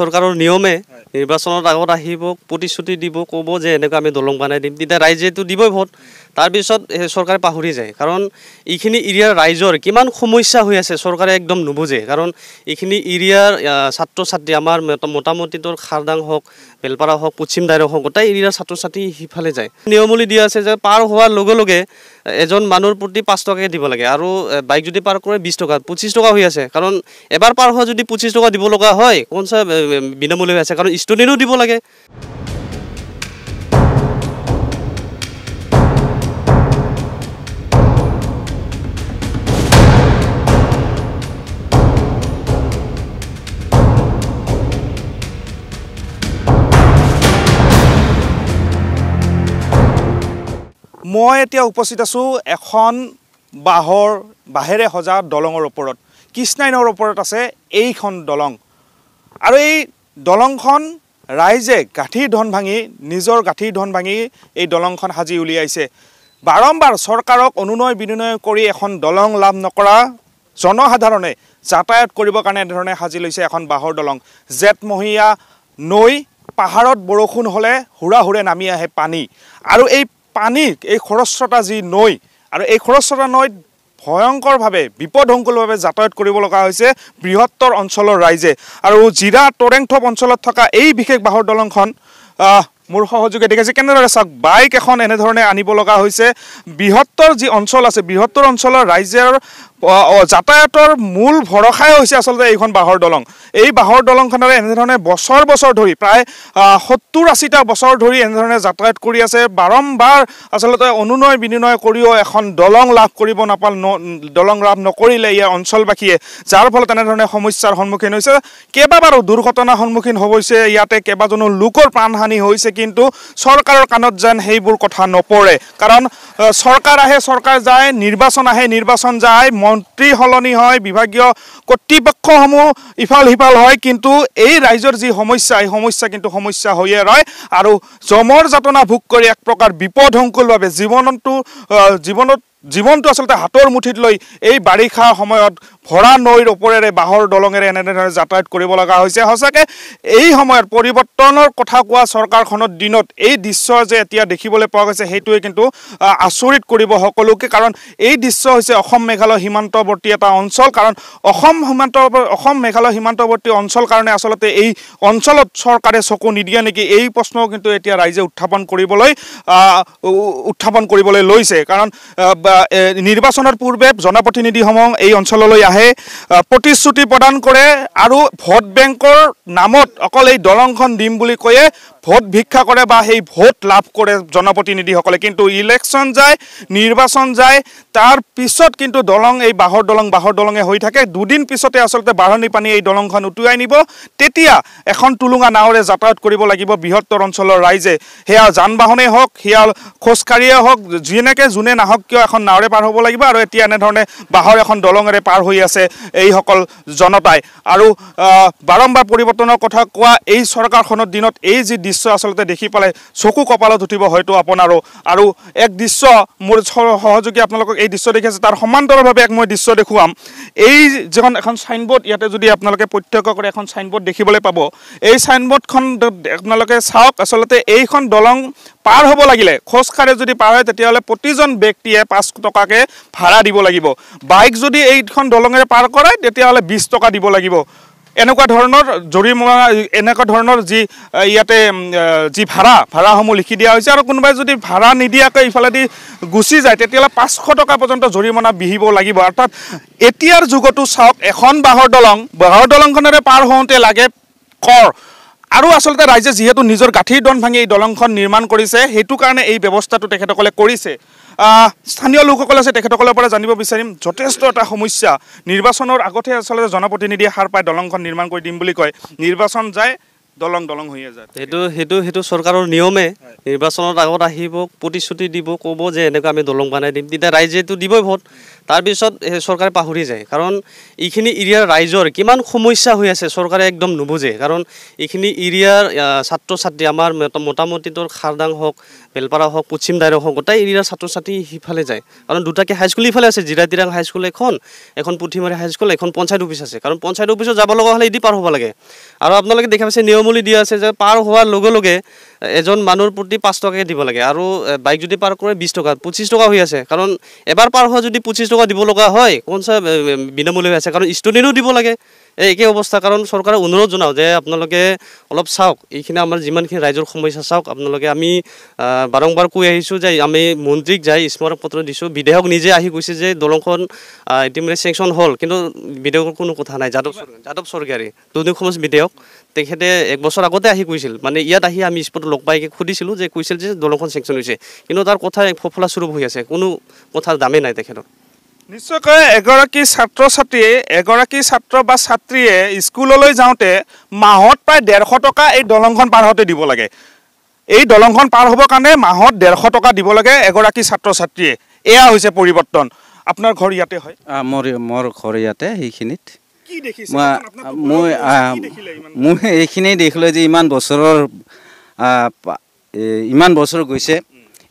চৰকাৰৰ নিয়মে নিৰ্বাচনৰ আগত আহিব প্ৰতিশ্ৰুতি দিব ক'ব যে এনেকৈ আমি দলং বনাই দিম তেতিয়া ৰাইজেতো দিবই ভোট তাৰপিছত চৰকাৰে পাহৰি যায় কাৰণ এইখিনি এৰিয়াৰ ৰাইজৰ কিমান সমস্যা হৈ আছে চৰকাৰে একদম নুবুজে কাৰণ এইখিনি এৰিয়াৰ ছাত্ৰ ছাত্ৰী আমাৰ মোটামুটি খাৰদাং হওক বেলপাৰা হওক পশ্চিম দাইৰ হওক গোটেই এৰিয়াৰ ছাত্ৰ ছাত্ৰী সিফালে যায় নিয়মাৱলী দিয়া আছে যে পাৰ হোৱাৰ লগে লগে এজন মানুহৰ প্ৰতি পাঁচ টকাকৈ দিব লাগে আৰু বাইক যদি পাৰ কৰে বিছ টকা পঁচিছ টকা হৈ আছে কাৰণ এবাৰ পাৰ হোৱা যদি পঁচিছ টকা দিব লগা হয় কোন চাই বিনামূলীয়া হৈ আছে কাৰণ ষ্টুডেণ্টো দিব লাগে মই এতিয়া উপস্থিত আছোঁ এখন বাঁহৰ বাঁহেৰে সজা দলঙৰ ওপৰত কৃষ্ণাইনৰ ওপৰত আছে এইখন দলং আৰু এই দলংখন ৰাইজে গাঁঠিৰ ধন ভাঙি নিজৰ গাঁঠিৰ ধন ভাঙি এই দলংখন সাজি উলিয়াইছে বাৰম্বাৰ চৰকাৰক অনুনয় বিনিময় কৰি এখন দলং লাভ নকৰা জনসাধাৰণে যাতায়াত কৰিবৰ কাৰণে এনেধৰণে সাজি লৈছে এখন বাঁহৰ দলং জেঠমহীয়া নৈ পাহাৰত বৰষুণ হ'লে হুৰা হুৰে নামি আহে পানী আৰু এই পানী এই খৰস্ৰতা যি নৈ আৰু এই খৰস্ৰতা নৈত ভয়ংকৰভাৱে বিপদসংকুলভাৱে যাতায়ত কৰিব লগা হৈছে বৃহত্তৰ অঞ্চলৰ ৰাইজে আৰু জিৰা টৰেংথপ অঞ্চলত থকা এই বিশেষ বাহৰ দলংখন মোৰ সহযোগে দেখাইছে কেনেদৰে চাওক বাইক এখন এনেধৰণে আনিব লগা হৈছে বৃহত্তৰ যি অঞ্চল আছে বৃহত্তৰ অঞ্চলৰ ৰাইজৰ যাতায়াতৰ মূল ভৰসাই হৈছে আচলতে এইখন বাঁহৰ দলং এই বাঁহৰ দলংখনেৰে এনেধৰণে বছৰ বছৰ ধৰি প্ৰায় সত্তৰ আশীটা বছৰ ধৰি এনেধৰণে যাতায়াত কৰি আছে বাৰম্বাৰ আচলতে অনুনয় বিনিময় কৰিও এখন দলং লাভ কৰিব নাপাল দলং লাভ নকৰিলে ইয়াৰ অঞ্চলবাসীয়ে যাৰ ফলত এনেধৰণে সমস্যাৰ সন্মুখীন হৈছে কেইবাবাৰো দুৰ্ঘটনা সন্মুখীন হৈছে ইয়াতে কেইবাজনো লোকৰ প্ৰাণহানি হৈছে কিন্তু চৰকাৰৰ কাণত যেন সেইবোৰ কথা নপৰে কাৰণ চৰকাৰ আহে চৰকাৰ যায় নিৰ্বাচন আহে নিৰ্বাচন যায় মন্ত্ৰী সলনি হয় বিভাগীয় কৰ্তৃপক্ষসমূহ ইফাল সিফাল হয় কিন্তু এই ৰাইজৰ যি সমস্যা এই সমস্যা কিন্তু সমস্যা হৈয়ে ৰয় আৰু যমৰ যাতনা ভোগ কৰি এক প্ৰকাৰ বিপদ সংকুলভাৱে জীৱনটো জীৱনত জীৱনটো আচলতে হাতৰ মুঠিত লৈ এই বাৰিষাৰ সময়ত ভৰা নৈৰ ওপৰেৰে বাঁহৰ দলঙেৰে এনেধৰণে যাতায়াত কৰিব লগা হৈছে সঁচাকৈ এই সময়ত পৰিৱৰ্তনৰ কথা কোৱা চৰকাৰখনৰ দিনত এই দৃশ্য যে এতিয়া দেখিবলৈ পোৱা গৈছে সেইটোৱে কিন্তু আচৰিত কৰিব সকলোকে কাৰণ এই দৃশ্য হৈছে অসম মেঘালয় সীমান্তৱৰ্তী এটা অঞ্চল কাৰণ অসম সীমান্ত অসম মেঘালয় সীমান্তৱৰ্তী অঞ্চল কাৰণে আচলতে এই অঞ্চলত চৰকাৰে চকু নিদিয়ে নেকি এই প্ৰশ্নও কিন্তু এতিয়া ৰাইজে উত্থাপন কৰিবলৈ উত্থাপন কৰিবলৈ লৈছে কাৰণ নিৰ্বাচনৰ পূৰ্বে জনপ্ৰতিনিধিসমূহ এই অঞ্চললৈ আহে আহে প্ৰতিশ্ৰুতি প্ৰদান কৰে আৰু ভোট বেংকৰ নামত অকল এই দলংখন দিম বুলি কৈয়ে ভোট ভিক্ষা করে বা সেই ভোট লাভ করে জনপ্রতিনিধিসকলে কিন্তু ইলেকশন যায় নির্বাচন যায় তার পিছত কিন্তু দলং এই বাহর দলং বাহর দলঙে হয়ে থাকে দুদিন পিছতে আসলে বাঢ়নি পানি এই দলংখন উতুয়াই নিব তেতিয়া এখন টুলুঙা নাওরে যাতায়াত করব লাগিব বৃহত্তর অঞ্চলের রাইজে সেয়া যান বাহনে হোক সেয়া খোজকাড়িয়ে হোক যেনেকে যোনে নাহক কিয় এখন নাওরে পার হব লাগিব আর এটি এনে ধরনের বাহর এখন দলঙে পার হয়ে আছে এই সকল জনতায় আর বারম্বার পরিবর্তনের কথা কোয়া এই সরকারখনের দিনত এই যে দৃশ্য আচলতে দেখি পেলাই চকু কপালত উঠিব হয়তো আপোনাৰো আৰু এক দৃশ্য মোৰ সহযোগী আপোনালোকক এই দৃশ্য দেখি আছে তাৰ সমান্তৰালভাৱে এক মই দৃশ্য দেখুৱাম এই যিখন এখন ছাইনবোৰ্ড ইয়াতে যদি আপোনালোকে প্ৰত্যক্ষ কৰে এখন ছাইনবোৰ্ড দেখিবলৈ পাব এই ছাইনবোৰ্ডখন আপোনালোকে চাওক আচলতে এইখন দলং পাৰ হ'ব লাগিলে খোজকাঢ়ি যদি পাৰ হয় তেতিয়াহ'লে প্ৰতিজন ব্যক্তিয়ে পাঁচ টকাকৈ ভাড়া দিব লাগিব বাইক যদি এইখন দলঙেৰে পাৰ কৰে তেতিয়াহ'লে বিছ টকা দিব লাগিব এনেকুৱা ধৰণৰ জৰিমনা এনেকুৱা ধৰণৰ যি ইয়াতে যি ভাড়া ভাড়াসমূহ লিখি দিয়া হৈছে আৰু কোনোবাই যদি ভাড়া নিদিয়াকৈ ইফালেদি গুচি যায় তেতিয়াহ'লে পাঁচশ টকা পৰ্যন্ত জৰিমনা বিহিব লাগিব অৰ্থাৎ এতিয়াৰ যুগতো চাওক এখন বাঁহৰ দলং বাঁহৰ দলংখনেৰে পাৰ হওঁতে লাগে কৰ আৰু আচলতে ৰাইজে যিহেতু নিজৰ গাঁঠিৰ দন ভাঙি এই দলংখন নিৰ্মাণ কৰিছে সেইটো কাৰণে এই ব্যৱস্থাটো তেখেতসকলে কৰিছে স্থানীয় লোকসকল আছে তেখেতসকলৰ পৰা জানিব বিচাৰিম যথেষ্ট এটা সমস্যা নিৰ্বাচনৰ আগতে আচলতে জনপ্ৰতিনিধিয়ে সাৰ পাই দলংখন নিৰ্মাণ কৰি দিম বুলি কয় নিৰ্বাচন যায় দলং দলং হৈ যায় সেইটো সেইটো সেইটো চৰকাৰৰ নিয়মে নিৰ্বাচনৰ আগত আহিব প্ৰতিশ্ৰুতি দিব ক'ব যে এনেকৈ আমি দলং বনাই দিম তেতিয়া ৰাইজেতো দিবই ভোট তাৰপিছত চৰকাৰে পাহৰি যায় কাৰণ এইখিনি এৰিয়াৰ ৰাইজৰ কিমান সমস্যা হৈ আছে চৰকাৰে একদম নুবুজে কাৰণ এইখিনি এৰিয়াৰ ছাত্ৰ ছাত্ৰী আমাৰ মোটামুটি তোৰ খাৰদাং হওক বেলপাৰা হওক পশ্চিম দাইৰ হওক গোটেই এৰিয়াৰ ছাত্ৰ ছাত্ৰী সিফালে যায় কাৰণ দুটাকে হাইস্কুল ইফালে আছে জিৰা তিৰাং হাইস্কুল এখন এখন পুথিমাৰী হাইস্কুল এখন পঞ্চায়ত অফিচ আছে কাৰণ পঞ্চায়ত অফিচত যাব লগা হ'লে ইদি পাৰ হ'ব লাগে আৰু আপোনালোকে দেখা পাইছে নিয়ম বুলি দিয়া আছে যে পাৰ হোৱাৰ লগে লগে এজন মানুহৰ প্ৰতি পাঁচ টকাকৈ দিব লাগে আৰু বাইক যদি পাৰ কৰে বিছ টকা পঁচিছ টকা হৈ আছে কাৰণ এবাৰ পাৰ হোৱা যদি পঁচিছ টকা দিব লগা হয় কোন চাই বিনামূলীয়া হৈ আছে কাৰণ ষ্টুডেণ্টো দিব লাগে একে অৱস্থা কাৰণ চৰকাৰে অনুৰোধ জনাওঁ যে আপোনালোকে অলপ চাওক এইখিনি আমাৰ যিমানখিনি ৰাইজৰ সমস্যা চাওক আপোনালোকে আমি বাৰম্বাৰ কৈ আহিছোঁ যে আমি মন্ত্ৰীক যাই স্মাৰক পত্ৰ দিছোঁ বিধেয়ক নিজে আহি কৈছে যে দলংখন ইতিমধ্যে চেংচন হ'ল কিন্তু বিধেয়কৰ কোনো কথা নাই যাদৱ যাদৱ চৰকাৰী দুদিন সমাজ বিধেয়ক তেখেতে একবছৰ আগতে আহি কৈছিল মানে ইয়াত আহি আমি স্পট লগ পাইকে সুধিছিলোঁ যে কৈছিল যে দলংখন চেংচন হৈছে কিন্তু তাৰ কথা সফলাস্বৰূপ হৈ আছে কোনো কথাৰ দামেই নাই তেখেতৰ নিশ্চয়কৈ এগৰাকী ছাত্ৰ ছাত্ৰীয়ে এগৰাকী ছাত্ৰ বা ছাত্ৰীয়ে স্কুললৈ যাওঁতে মাহত প্ৰায় ডেৰশ টকা এই দলংখন পাৰ হওঁতে দিব লাগে এই দলংখন পাৰ হ'বৰ কাৰণে মাহত ডেৰশ টকা দিব লাগে এগৰাকী ছাত্ৰ ছাত্ৰীয়ে এয়া হৈছে পৰিৱৰ্তন আপোনাৰ ঘৰ ইয়াতে হয় মোৰ মোৰ ঘৰ ইয়াতে সেইখিনিত মই মই এইখিনি দেখিলোঁ যে ইমান বছৰৰ ইমান বছৰ গৈছে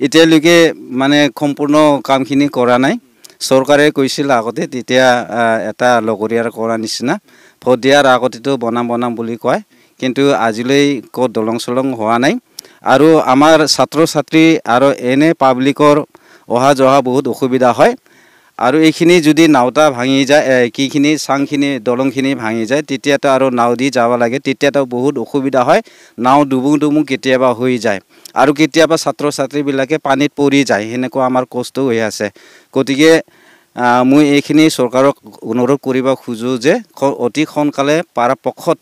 এতিয়ালৈকে মানে সম্পূৰ্ণ কামখিনি কৰা নাই চৰকাৰে কৈছিল আগতে তেতিয়া এটা লগৰীয়াৰ কৰা নিচিনা ভোট দিয়াৰ আগতেতো বনাম বনাম বুলি কয় কিন্তু আজিলৈ ক'ত দলং চলং হোৱা নাই আৰু আমাৰ ছাত্ৰ ছাত্ৰী আৰু এনে পাব্লিকৰ অহা যোৱা বহুত অসুবিধা হয় আৰু এইখিনি যদি নাওতা ভাঙি যায় কিখিনি চাংখিনি দলংখিনি ভাঙি যায় তেতিয়াতো আৰু নাও দি যাব লাগে তেতিয়াতো বহুত অসুবিধা হয় নাও ডুবুং ডুবুং কেতিয়াবা হৈ যায় আৰু কেতিয়াবা ছাত্ৰ ছাত্ৰীবিলাকে পানীত পৰি যায় সেনেকুৱা আমাৰ কষ্টও হৈ আছে গতিকে মই এইখিনি চৰকাৰক অনুৰোধ কৰিব খোজোঁ যে অতি সোনকালে পাৰাপক্ষত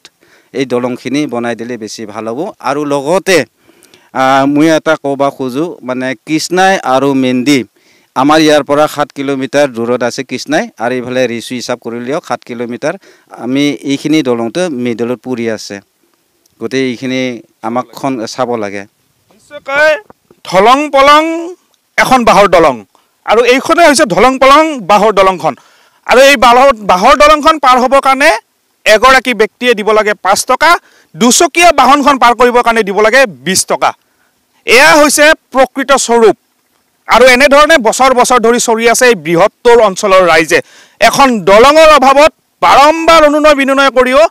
এই দলংখিনি বনাই দিলে বেছি ভাল হ'ব আৰু লগতে মই এটা ক'ব খোজোঁ মানে কৃষ্ণাই আৰু মেন্দীপ আমাৰ ইয়াৰ পৰা সাত কিলোমিটাৰ দূৰত আছে কৃষ্ণাই আৰু এইফালে ৰিচু হিচাপ কৰি লওক সাত কিলোমিটাৰ আমি এইখিনি দলংটো মিডলত পৰি আছে গোটেই এইখিনি আমাক খন চাব লাগে ধলং পলং এখন বাঁহৰ দলং আৰু এইখনে হৈছে ধলং পলং বাঁহৰ দলংখন আৰু এই বাঁহৰ বাঁহৰ দলংখন পাৰ হ'বৰ কাৰণে এগৰাকী ব্যক্তিয়ে দিব লাগে পাঁচ টকা দুচকীয়া বাহনখন পাৰ কৰিবৰ কাৰণে দিব লাগে বিছ টকা এয়া হৈছে প্ৰকৃত স্বৰূপ আৰু এনেধৰণে বছৰ বছৰ ধৰি চলি আছে এই বৃহত্তৰ অঞ্চলৰ ৰাইজে এখন দলঙৰ অভাৱত বাৰম্বাৰ অনুনয় বিনিময় কৰিও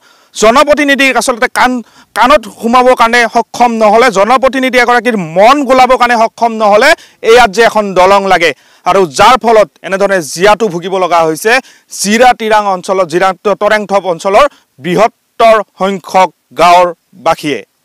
জনপ্ৰতিনিধিক আচলতে কাণ কাণত সোমাবৰ কাৰণে সক্ষম নহ'লে জনপ্ৰতিনিধি এগৰাকীৰ মন গোলাবৰ কাৰণে সক্ষম নহ'লে ইয়াত যে এখন দলং লাগে আৰু যাৰ ফলত এনেধৰণে জীয়াটো ভুগিব লগা হৈছে জিৰা টিৰাং অঞ্চলৰ জিৰা তৰেংথপ অঞ্চলৰ বৃহত্তৰ সংখ্যক গাঁৱৰ বাসীয়ে